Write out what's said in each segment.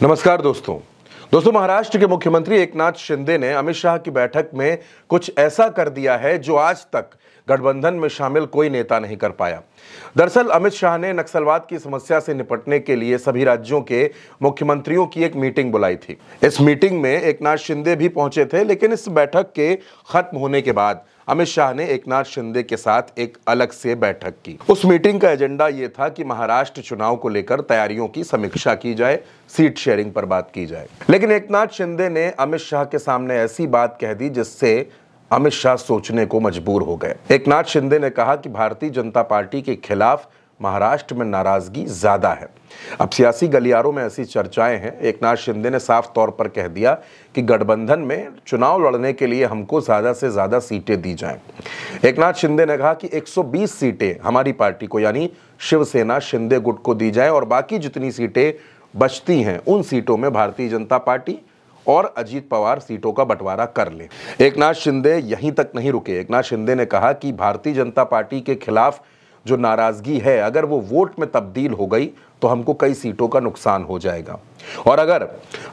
नमस्कार दोस्तों दोस्तों महाराष्ट्र के मुख्यमंत्री एकनाथ शिंदे ने अमित शाह की बैठक में कुछ ऐसा कर दिया है जो आज तक गठबंधन में शामिल कोई नेता नहीं कर पाया दरअसल अमित शाह ने नक्सलवाद की समस्या से निपटने के लिए सभी राज्यों के मुख्यमंत्रियों की एक मीटिंग बुलाई थी इस मीटिंग में एकनाथ शिंदे भी पहुंचे थे लेकिन इस बैठक के खत्म होने के बाद अमित शाह ने एक नाथ शिंदे के साथ एक अलग से बैठक की उस मीटिंग का एजेंडा ये था कि महाराष्ट्र चुनाव को लेकर तैयारियों की समीक्षा की जाए सीट शेयरिंग पर बात की जाए लेकिन एक नाथ शिंदे ने अमित शाह के सामने ऐसी बात कह दी जिससे अमित शाह सोचने को मजबूर हो गए एक नाथ शिंदे ने कहा कि भारतीय जनता पार्टी के खिलाफ महाराष्ट्र में नाराज़गी ज़्यादा है अब सियासी गलियारों में ऐसी चर्चाएं हैं एक नाथ शिंदे ने साफ तौर पर कह दिया कि गठबंधन में चुनाव लड़ने के लिए हमको ज़्यादा से ज़्यादा सीटें दी जाएं। एक नाथ शिंदे ने कहा कि 120 सीटें हमारी पार्टी को यानी शिवसेना शिंदे गुट को दी जाएं और बाकी जितनी सीटें बचती हैं उन सीटों में भारतीय जनता पार्टी और अजीत पवार सीटों का बंटवारा कर लें एक नाथ शिंदे यहीं तक नहीं रुके एक नाथ शिंदे ने कहा कि भारतीय जनता पार्टी के खिलाफ जो नाराज़गी है अगर वो वोट में तब्दील हो गई तो हमको कई सीटों का नुकसान हो जाएगा और अगर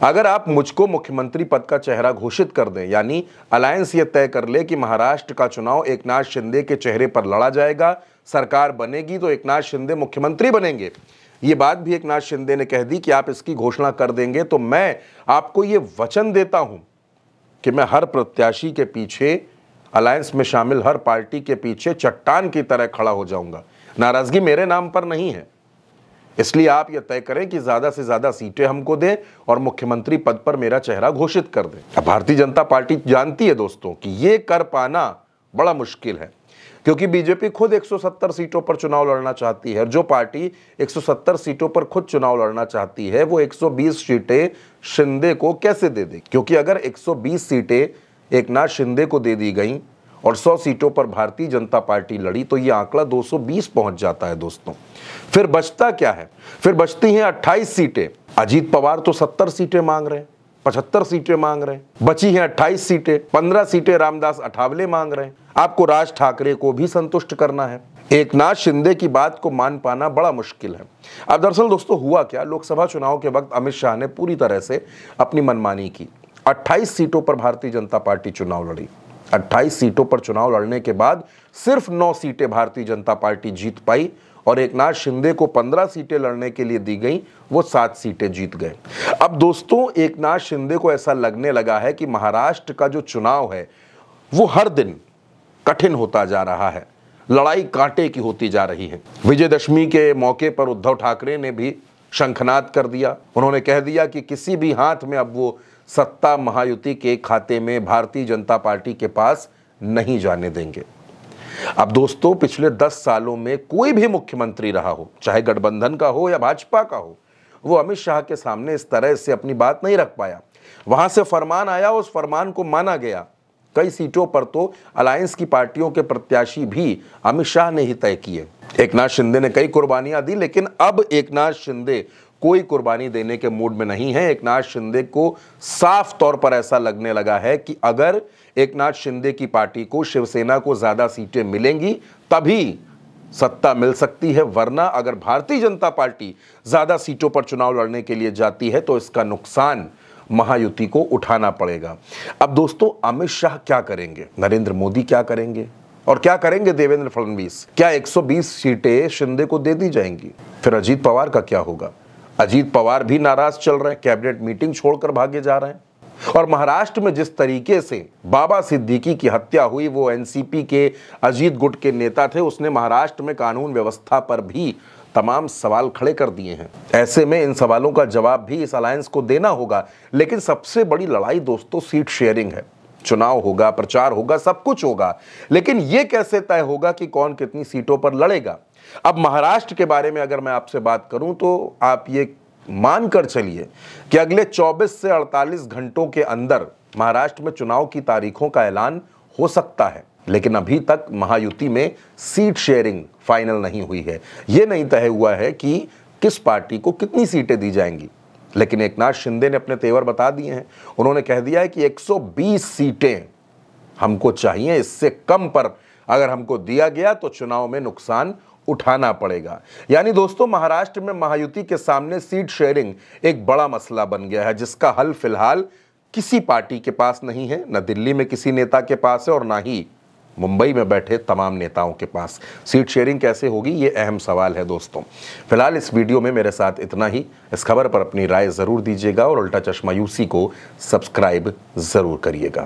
अगर आप मुझको मुख्यमंत्री पद का चेहरा घोषित कर दें यानी अलायंस ये तय कर ले कि महाराष्ट्र का चुनाव एक नाथ शिंदे के चेहरे पर लड़ा जाएगा सरकार बनेगी तो एक नाथ शिंदे मुख्यमंत्री बनेंगे ये बात भी एक नाथ शिंदे ने कह दी कि आप इसकी घोषणा कर देंगे तो मैं आपको ये वचन देता हूं कि मैं हर प्रत्याशी के पीछे अलायंस में शामिल हर पार्टी के पीछे चट्टान की तरह खड़ा हो जाऊंगा नाराज़गी मेरे नाम पर नहीं है इसलिए आप यह तय करें कि ज़्यादा से ज़्यादा सीटें हमको दें और मुख्यमंत्री पद पर मेरा चेहरा घोषित कर दें भारतीय जनता पार्टी जानती है दोस्तों कि ये कर पाना बड़ा मुश्किल है क्योंकि बीजेपी खुद 170 सीटों पर चुनाव लड़ना चाहती है और जो पार्टी 170 सीटों पर खुद चुनाव लड़ना चाहती है वो 120 सीटें शिंदे को कैसे दे दे क्योंकि अगर 120 सीटें एक नाथ शिंदे को दे दी गई और 100 सीटों पर भारतीय जनता पार्टी लड़ी तो ये आंकड़ा 220 पहुंच जाता है दोस्तों फिर बचता क्या है फिर बचती हैं 28 सीटें अजीत पवार तो 70 सीटें मांग रहे हैं पचहत्तर सीटें मांग रहे हैं बची हैं 28 सीटें 15 सीटें रामदास अठावले मांग रहे हैं आपको राज ठाकरे को भी संतुष्ट करना है एक नाथ शिंदे की बात को मान पाना बड़ा मुश्किल है अब दरअसल दोस्तों हुआ क्या लोकसभा चुनाव के वक्त अमित शाह ने पूरी तरह से अपनी मनमानी की 28 सीटों पर भारतीय जनता पार्टी चुनाव लड़ी 28 सीटों पर चुनाव लड़ने के बाद सिर्फ 9 सीटें भारतीय जनता पार्टी जीत पाई और एक नाथ शिंदे को 15 सीटें लड़ने के लिए दी गई वो सात सीटें जीत गए अब दोस्तों एक नाथ शिंदे को ऐसा लगने लगा है कि महाराष्ट्र का जो चुनाव है वो हर दिन कठिन होता जा रहा है लड़ाई कांटे की होती जा रही है विजयदशमी के मौके पर उद्धव ठाकरे ने भी शंखनाद कर दिया उन्होंने कह दिया कि किसी भी हाथ में अब वो सत्ता महायुति के खाते में भारतीय जनता पार्टी के पास नहीं जाने देंगे अब दोस्तों पिछले दस सालों में कोई भी मुख्यमंत्री रहा हो चाहे गठबंधन का हो या भाजपा का हो वो अमित शाह के सामने इस तरह से अपनी बात नहीं रख पाया वहां से फरमान आया उस फरमान को माना गया कई सीटों पर तो अलायंस की पार्टियों के प्रत्याशी भी अमित शाह ने ही तय किए एक शिंदे ने कई कुर्बानियां दी लेकिन अब एक शिंदे कोई कुर्बानी देने के मूड में नहीं है एक नाथ शिंदे को साफ तौर पर ऐसा लगने लगा है कि अगर एक नाथ शिंदे की पार्टी को शिवसेना को ज़्यादा सीटें मिलेंगी तभी सत्ता मिल सकती है वरना अगर भारतीय जनता पार्टी ज़्यादा सीटों पर चुनाव लड़ने के लिए जाती है तो इसका नुकसान महायुति को उठाना पड़ेगा अब दोस्तों अमित शाह क्या करेंगे नरेंद्र मोदी क्या करेंगे और क्या करेंगे देवेंद्र फडणवीस क्या 120 सीटें शिंदे को दे दी जाएंगी फिर अजीत पवार का क्या होगा अजीत पवार भी नाराज चल रहे हैं कैबिनेट मीटिंग छोड़कर भागे जा रहे हैं और महाराष्ट्र में जिस तरीके से बाबा सिद्दीकी की हत्या हुई वो एनसीपी के अजीत गुट के नेता थे उसने महाराष्ट्र में कानून व्यवस्था पर भी तमाम सवाल खड़े कर दिए हैं ऐसे में इन सवालों का जवाब भी इस अलायंस को देना होगा लेकिन सबसे बड़ी लड़ाई दोस्तों सीट शेयरिंग है चुनाव होगा प्रचार होगा सब कुछ होगा लेकिन यह कैसे तय होगा कि कौन कितनी सीटों पर लड़ेगा अब महाराष्ट्र के बारे में अगर मैं आपसे बात करूं तो आप ये मानकर चलिए कि अगले 24 से 48 घंटों के अंदर महाराष्ट्र में चुनाव की तारीखों का ऐलान हो सकता है लेकिन अभी तक महायुति में सीट शेयरिंग फाइनल नहीं हुई है यह नहीं तय हुआ है कि किस पार्टी को कितनी सीटें दी जाएंगी लेकिन एक नाथ शिंदे ने अपने तेवर बता दिए हैं उन्होंने कह दिया है कि 120 सीटें हमको चाहिए इससे कम पर अगर हमको दिया गया तो चुनाव में नुकसान उठाना पड़ेगा यानी दोस्तों महाराष्ट्र में महायुति के सामने सीट शेयरिंग एक बड़ा मसला बन गया है जिसका हल फिलहाल किसी पार्टी के पास नहीं है न दिल्ली में किसी नेता के पास है और ना ही मुंबई में बैठे तमाम नेताओं के पास सीट शेयरिंग कैसे होगी ये अहम सवाल है दोस्तों फिलहाल इस वीडियो में मेरे साथ इतना ही इस खबर पर अपनी राय ज़रूर दीजिएगा और उल्टा चश्मा यूसी को सब्सक्राइब ज़रूर करिएगा